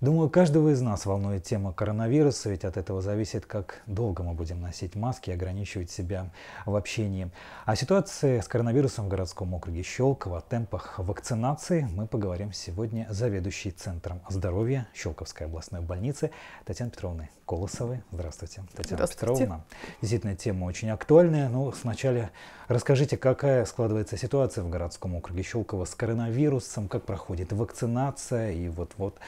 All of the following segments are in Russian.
Думаю, каждого из нас волнует тема коронавируса, ведь от этого зависит, как долго мы будем носить маски и ограничивать себя в общении. О ситуации с коронавирусом в городском округе Щелково, о темпах вакцинации мы поговорим сегодня с заведующей Центром здоровья Щелковской областной больницы Татьяной Петровной Колосовой. Здравствуйте, Татьяна Здравствуйте. Петровна. Действительно, тема очень актуальная, Ну, сначала расскажите, какая складывается ситуация в городском округе Щелково с коронавирусом, как проходит вакцинация и вот-вот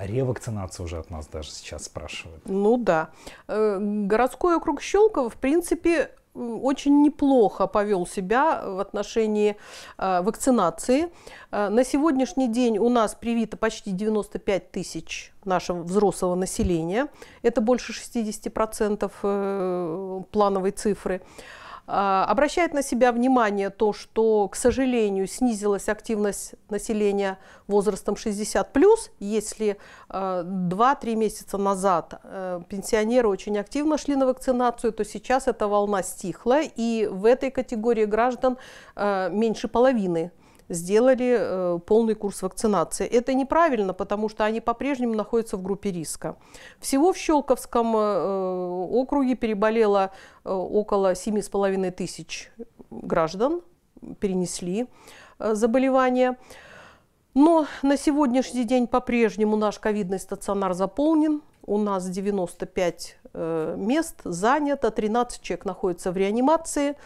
Ревакцинацию уже от нас даже сейчас спрашивают. Ну да. Э, городской округ Щелково, в принципе, очень неплохо повел себя в отношении э, вакцинации. Э, на сегодняшний день у нас привито почти 95 тысяч нашего взрослого населения. Это больше 60% э, плановой цифры. А, обращает на себя внимание то, что, к сожалению, снизилась активность населения возрастом 60+. Если 2-3 а, месяца назад э, пенсионеры очень активно шли на вакцинацию, то сейчас эта волна стихла, и в этой категории граждан э, меньше половины – сделали э, полный курс вакцинации. Это неправильно, потому что они по-прежнему находятся в группе риска. Всего в Щелковском э, э, округе переболело около 7,5 тысяч граждан, перенесли заболевание. Но на сегодняшний день по-прежнему наш ковидный стационар заполнен у нас 95 э, мест занято, 13 человек находится в реанимации.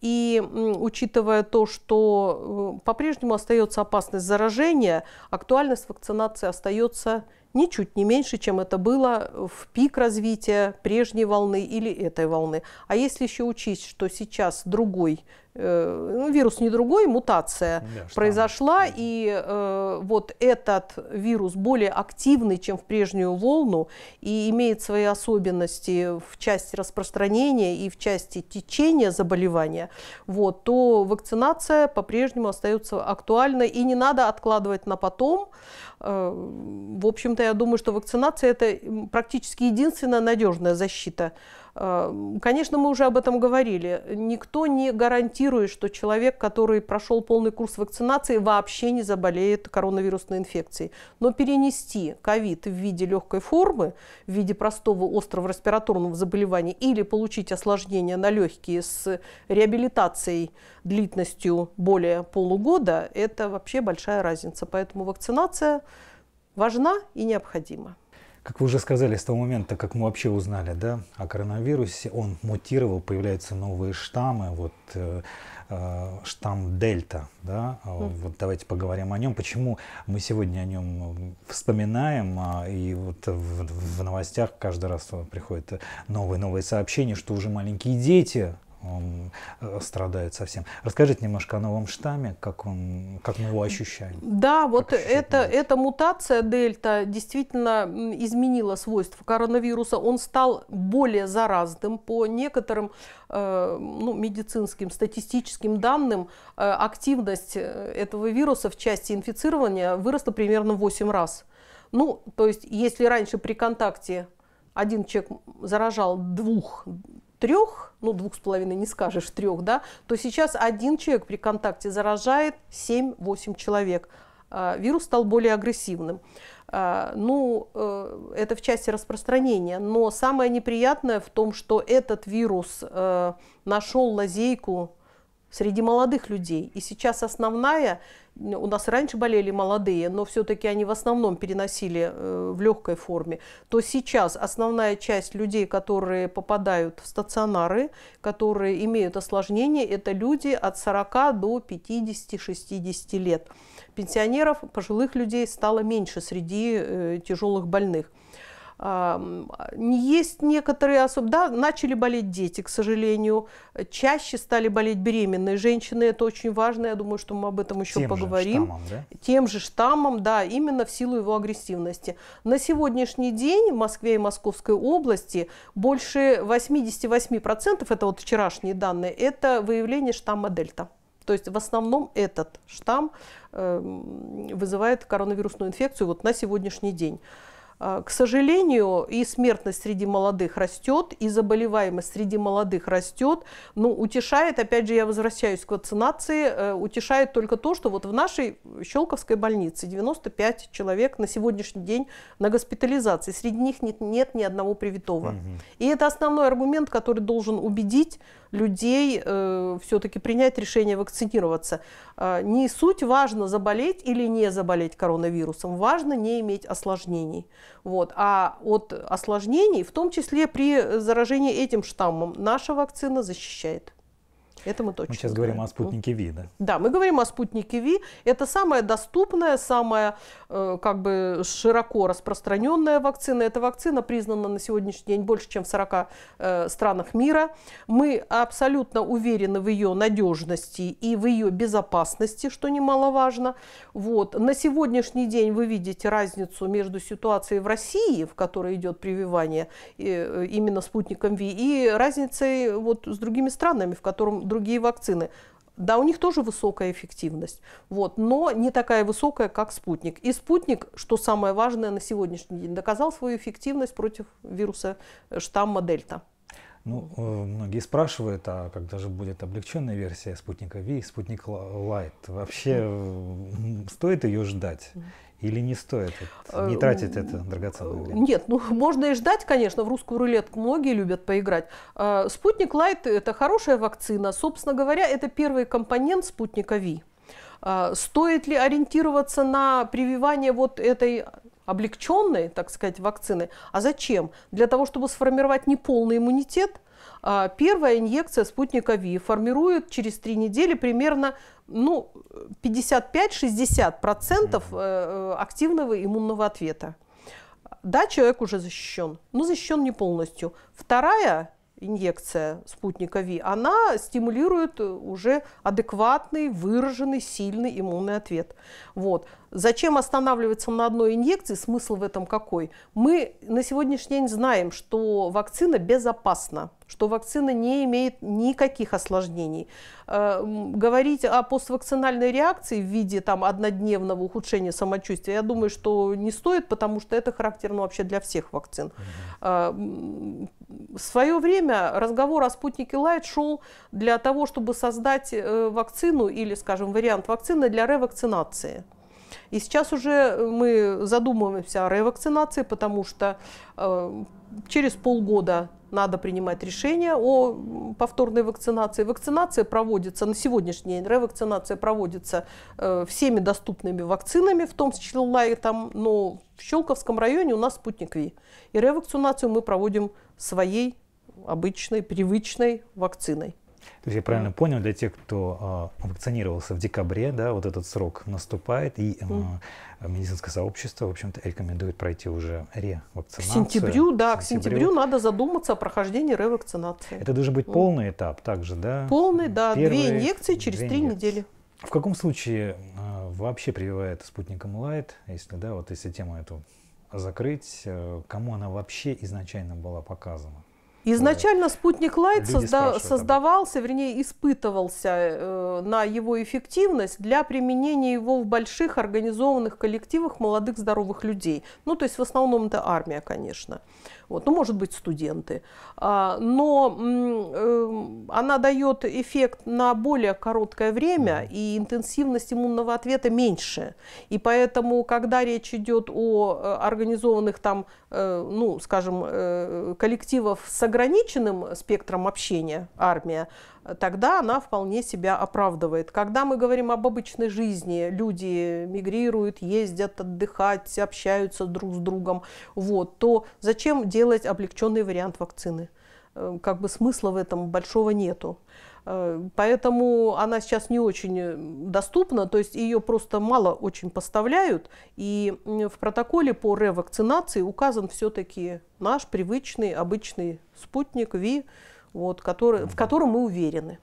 И учитывая то, что э, по-прежнему остается опасность заражения, актуальность вакцинации остается ничуть не меньше, чем это было в пик развития прежней волны или этой волны. А если еще учесть, что сейчас другой э, ну, вирус не другой, мутация да, произошла, штамм. и э, вот этот вирус более активный, чем в прежнюю волну, и имеет свои особенности в части распространения и в части течения заболевания, вот, то вакцинация по-прежнему остается актуальной, и не надо откладывать на потом. Э, в общем-то, я думаю, что вакцинация – это практически единственная надежная защита. А, конечно, мы уже об этом говорили. Никто не гарантирует, что человек, который прошел полный курс вакцинации, вообще не заболеет коронавирусной инфекцией. Но перенести ковид в виде легкой формы, в виде простого острого респираторного заболевания или получить осложнение на легкие с реабилитацией длительностью более полугода, это вообще большая разница. Поэтому вакцинация важна и необходима. Как вы уже сказали, с того момента, как мы вообще узнали да, о коронавирусе, он мутировал, появляются новые штаммы, вот э, э штамм Дельта, да, mm. вот давайте поговорим о нем, почему мы сегодня о нем вспоминаем, а, и вот в, в новостях каждый раз приходят новые-новые сообщения, что уже маленькие дети он э, страдает совсем. Расскажите немножко о новом штамме, как, он, как мы его ощущаем. Да, вот это, эта мутация дельта действительно изменила свойства коронавируса. Он стал более заразным по некоторым э, ну, медицинским, статистическим данным. Э, активность этого вируса в части инфицирования выросла примерно в 8 раз. Ну, то есть, если раньше при контакте один человек заражал двух, трех, ну двух с половиной не скажешь трех, да, то сейчас один человек при контакте заражает 7-8 человек. А, вирус стал более агрессивным. А, ну, э, это в части распространения, но самое неприятное в том, что этот вирус э, нашел лазейку среди молодых людей. И сейчас основная, у нас раньше болели молодые, но все-таки они в основном переносили э, в легкой форме, то сейчас основная часть людей, которые попадают в стационары, которые имеют осложнения, это люди от 40 до 50-60 лет. Пенсионеров, пожилых людей стало меньше среди э, тяжелых больных. Есть некоторые особо, да, начали болеть дети, к сожалению, чаще стали болеть беременные женщины, это очень важно, я думаю, что мы об этом еще Тем поговорим. Же штаммом, да? Тем же штаммом, да, именно в силу его агрессивности. На сегодняшний день в Москве и Московской области больше 88%, это вот вчерашние данные, это выявление штамма дельта. То есть в основном этот штамм эм, вызывает коронавирусную инфекцию вот на сегодняшний день. А, к сожалению, и смертность среди молодых растет, и заболеваемость среди молодых растет. Но ну, утешает, опять же, я возвращаюсь к вакцинации, э, утешает только то, что вот в нашей Щелковской больнице 95 человек на сегодняшний день на госпитализации. Среди них нет, нет ни одного привитого. Угу. И это основной аргумент, который должен убедить людей э, все-таки принять решение вакцинироваться. Э, не суть важно заболеть или не заболеть коронавирусом, важно не иметь осложнений. Вот. А от осложнений, в том числе при заражении этим штаммом, наша вакцина защищает. Это мы точно. Мы сейчас говорим о спутнике Ви, да? Да, мы говорим о спутнике Ви. Это самая доступная, самая э, как бы широко распространенная вакцина. Эта вакцина признана на сегодняшний день больше, чем в 40 э, странах мира. Мы абсолютно уверены в ее надежности и в ее безопасности, что немаловажно. Вот. На сегодняшний день вы видите разницу между ситуацией в России, в которой идет прививание э, именно спутником Ви, и разницей вот с другими странами, в котором другие вакцины. Да, у них тоже высокая эффективность, вот, но не такая высокая, как спутник. И спутник, что самое важное на сегодняшний день, доказал свою эффективность против вируса э, штамма Дельта. Ну, э, многие спрашивают, а когда же будет облегченная версия спутника V и спутник Light? Вообще стоит ее ждать? Или не стоит э, не тратить это драгоценное э, время? Нет, ну можно и ждать, конечно, в русскую рулетку многие любят поиграть. Спутник Light – это хорошая вакцина. Собственно говоря, это первый компонент спутника V. Стоит ли ориентироваться на прививание вот этой облегченной, так сказать, вакцины. А зачем? Для того, чтобы сформировать неполный иммунитет, а, первая инъекция спутника ВИ формирует через три недели примерно ну, 55-60% э, активного иммунного ответа. Да, человек уже защищен, но защищен не полностью. Вторая инъекция спутника ВИ, она стимулирует уже адекватный, выраженный, сильный иммунный ответ. Вот. Зачем останавливаться на одной инъекции? Смысл в этом какой? Мы на сегодняшний день знаем, что вакцина безопасна, что вакцина не имеет никаких осложнений. Э, говорить о поствакцинальной реакции в виде там, однодневного ухудшения самочувствия, я думаю, что не стоит, потому что это характерно вообще для всех вакцин. Э, в свое время разговор о спутнике Light шел для того, чтобы создать э, вакцину или, скажем, вариант вакцины для ревакцинации. И сейчас уже э, мы задумываемся о ревакцинации, потому что э, через полгода надо принимать решение о повторной вакцинации. Вакцинация проводится на сегодняшний день, ревакцинация проводится э, всеми доступными вакцинами, в том числе и там, но в Щелковском районе у нас спутник ВИ. И ревакцинацию мы проводим своей обычной, привычной вакциной. То есть я правильно mm понял, для тех, кто э, вакцинировался в декабре, да, вот этот срок наступает, и э, mm медицинское сообщество, в общем-то, рекомендует пройти уже ревакцинацию. К сентябрю, да, к сентябрю, к сентябрю надо задуматься о прохождении ревакцинации. Это должен быть mm полный этап также, да? Полный, да, Первые, две инъекции через две три инъекции. недели. В каком случае э, вообще прививает спутником Light, если, да, вот если тему эту закрыть, э, кому она вообще изначально была показана? Изначально спутник Лайт созда- создавался, вернее, испытывался э, на его эффективность для применения его в больших организованных коллективах молодых здоровых людей. Ну, то есть в основном это армия, конечно. Вот, ну, может быть, студенты. А, но э, она дает эффект на более короткое время, mm. и интенсивность иммунного ответа меньше. И поэтому, когда речь идет о э, организованных там, э, ну, скажем, э, коллективов с ограниченными ограниченным спектром общения армия, тогда она вполне себя оправдывает. Когда мы говорим об обычной жизни, люди мигрируют, ездят отдыхать, общаются друг с другом, вот, то зачем делать облегченный вариант вакцины? Э, как бы смысла в этом большого нету. Э, поэтому она сейчас не очень э, доступна, то есть ее просто мало очень поставляют. И в протоколе по ревакцинации указан все-таки наш привычный, обычный спутник ВИ, вот, который, в котором мы уверены.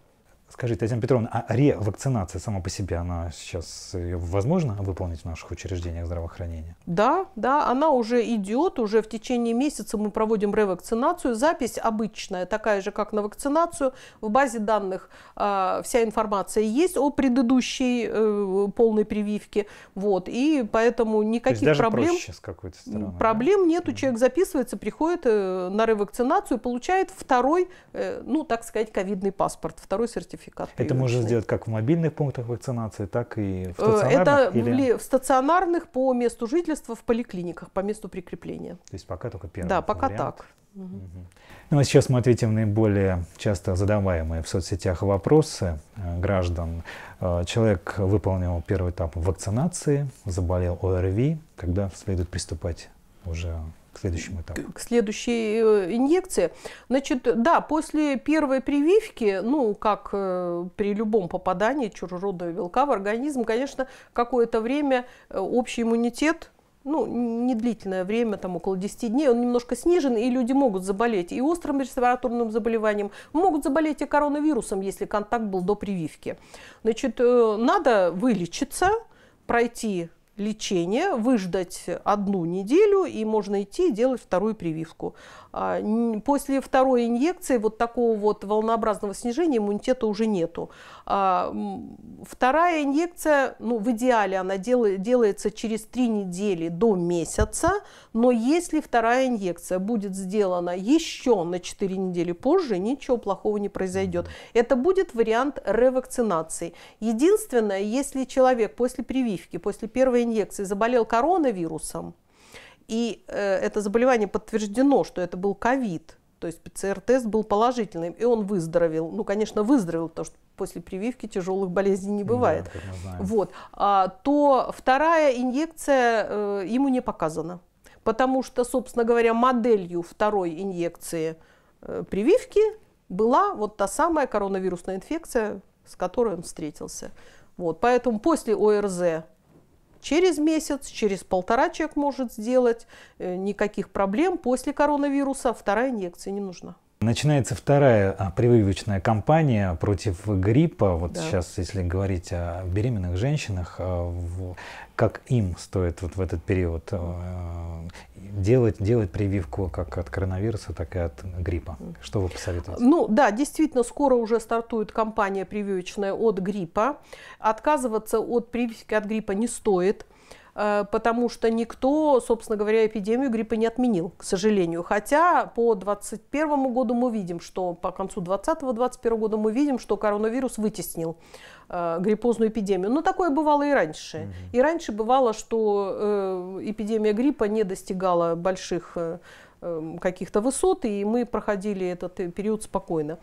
Скажите, Татьяна Петровна, а ревакцинация сама по себе, она сейчас э, возможно выполнить в наших учреждениях здравоохранения? Да, да, она уже идет, уже в течение месяца мы проводим ревакцинацию. Запись обычная, такая же, как на вакцинацию. В базе данных э, вся информация есть о предыдущей э, полной прививке, вот, и поэтому никаких даже проблем... с какой-то стороны, проблем да? нету, человек записывается, приходит э, на ревакцинацию, получает второй, э, ну, так сказать, ковидный паспорт, второй сертификат сертификат. Это привычный. можно сделать как в мобильных пунктах вакцинации, так и в э, стационарных? Это или... в стационарных по месту жительства, в поликлиниках по месту прикрепления. То есть пока только первый Да, пока вариант. так. Угу. Ну а сейчас мы ответим наиболее часто задаваемые в соцсетях вопросы э, граждан. Э, человек выполнил первый этап вакцинации, заболел ОРВИ, когда следует приступать уже к следующему этапу? К следующей э, инъекции. Значит, да, после первой прививки, ну, как э, при любом попадании чужеродного белка в организм, конечно, какое-то время э, общий иммунитет ну, не длительное время, там около 10 дней, он немножко снижен, и люди могут заболеть и острым респираторным заболеванием, могут заболеть и коронавирусом, если контакт был до прививки. Значит, надо вылечиться, пройти лечение, выждать одну неделю, и можно идти и делать вторую прививку. А, после второй инъекции вот такого вот волнообразного снижения иммунитета уже нету. А, вторая инъекция, ну, в идеале она дел, делается через три недели до месяца, но если вторая инъекция будет сделана еще на 4 недели позже, ничего плохого не произойдет. Это будет вариант ревакцинации. Единственное, если человек после прививки, после первой инъекции заболел коронавирусом, и э, это заболевание подтверждено, что это был ковид, то есть ПЦР-тест был положительным, и он выздоровел. Ну, конечно, выздоровел, потому что после прививки тяжелых болезней не бывает, да, вот, а, то вторая инъекция э, ему не показана. Потому что, собственно говоря, моделью второй инъекции э, прививки была вот та самая коронавирусная инфекция, с которой он встретился. Вот, поэтому после ОРЗ через месяц, через полтора человек может сделать, э, никаких проблем. После коронавируса вторая инъекция не нужна. Начинается вторая а, прививочная кампания против гриппа. Вот да. сейчас, если говорить о беременных женщинах, а, как им стоит вот в этот период а, делать, делать прививку как от коронавируса, так и от гриппа? Что вы посоветуете? Ну да, действительно, скоро уже стартует кампания прививочная от гриппа. Отказываться от прививки от гриппа не стоит. Э, потому что никто, собственно говоря, эпидемию гриппа не отменил, к сожалению. Хотя по 2021 году мы видим, что по концу 2020-2021 года мы видим, что коронавирус вытеснил э, гриппозную эпидемию. Но такое бывало и раньше. Угу. И раньше бывало, что э, эпидемия гриппа не достигала больших каких-то высот, и мы проходили этот период спокойно.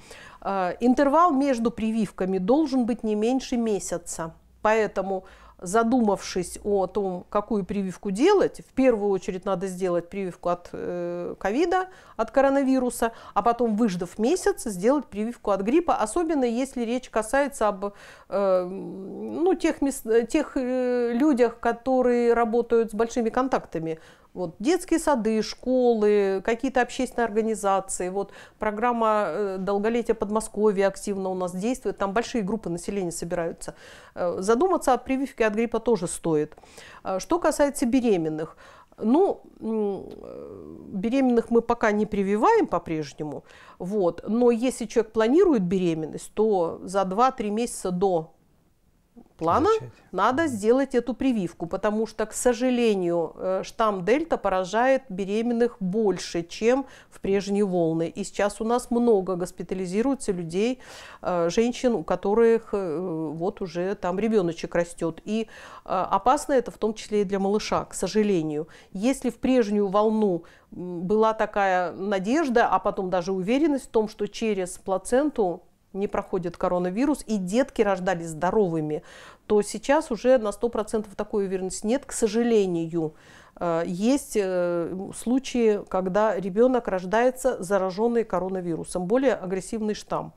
Интервал между прививками должен быть не меньше месяца. Поэтому задумавшись о том, какую прививку делать, в первую очередь надо сделать прививку от э, ковида, от коронавируса, а потом, выждав месяц, сделать прививку от гриппа, особенно если речь касается об э, ну, тех, мест, тех э, людях, которые работают с большими контактами вот, детские сады, школы, какие-то общественные организации. Вот, программа э, долголетия Подмосковья активно у нас действует. Там большие группы населения собираются. Э, задуматься о прививке от гриппа тоже стоит. Э, что касается беременных. Ну, беременных мы пока не прививаем по-прежнему, вот, но если человек планирует беременность, то за 2-3 месяца до плана Изучать. надо сделать эту прививку, потому что, к сожалению, э, штамм дельта поражает беременных больше, чем в прежние волны. И сейчас у нас много госпитализируется людей, э, женщин, у которых э, вот уже там ребеночек растет. И опасно это в том числе и для малыша, к сожалению. Если в прежнюю волну была такая надежда, а потом даже уверенность в том, что через плаценту не проходит коронавирус, и детки рождались здоровыми, то сейчас уже на 100% такой уверенности нет, к сожалению. Э, есть э, случаи, когда ребенок рождается зараженный коронавирусом, более агрессивный штамм.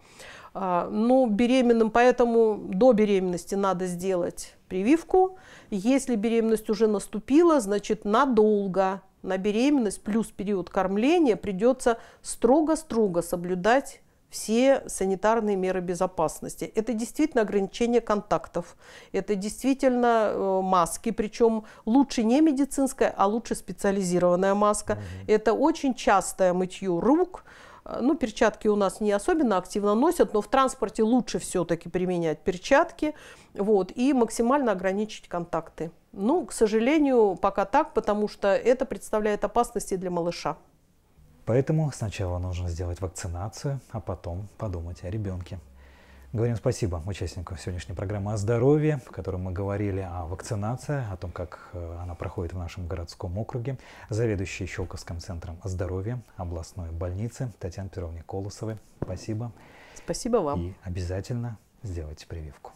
Э, ну, беременным, поэтому до беременности надо сделать прививку. Если беременность уже наступила, значит, надолго на беременность плюс период кормления придется строго-строго соблюдать все санитарные меры безопасности. Это действительно ограничение контактов, это действительно э, маски, причем лучше не медицинская, а лучше специализированная маска. Угу. Это очень частое мытье рук, э, ну, перчатки у нас не особенно активно носят, но в транспорте лучше все-таки применять перчатки вот, и максимально ограничить контакты. Ну, к сожалению, пока так, потому что это представляет опасности для малыша. Поэтому сначала нужно сделать вакцинацию, а потом подумать о ребенке. Говорим спасибо участнику сегодняшней программы о здоровье, в которой мы говорили о вакцинации, о том, как э, она проходит в нашем городском округе, заведующей Щелковским центром здоровья областной больницы Татьяне Петровне Колосовой. Спасибо. Спасибо вам. И обязательно сделайте прививку.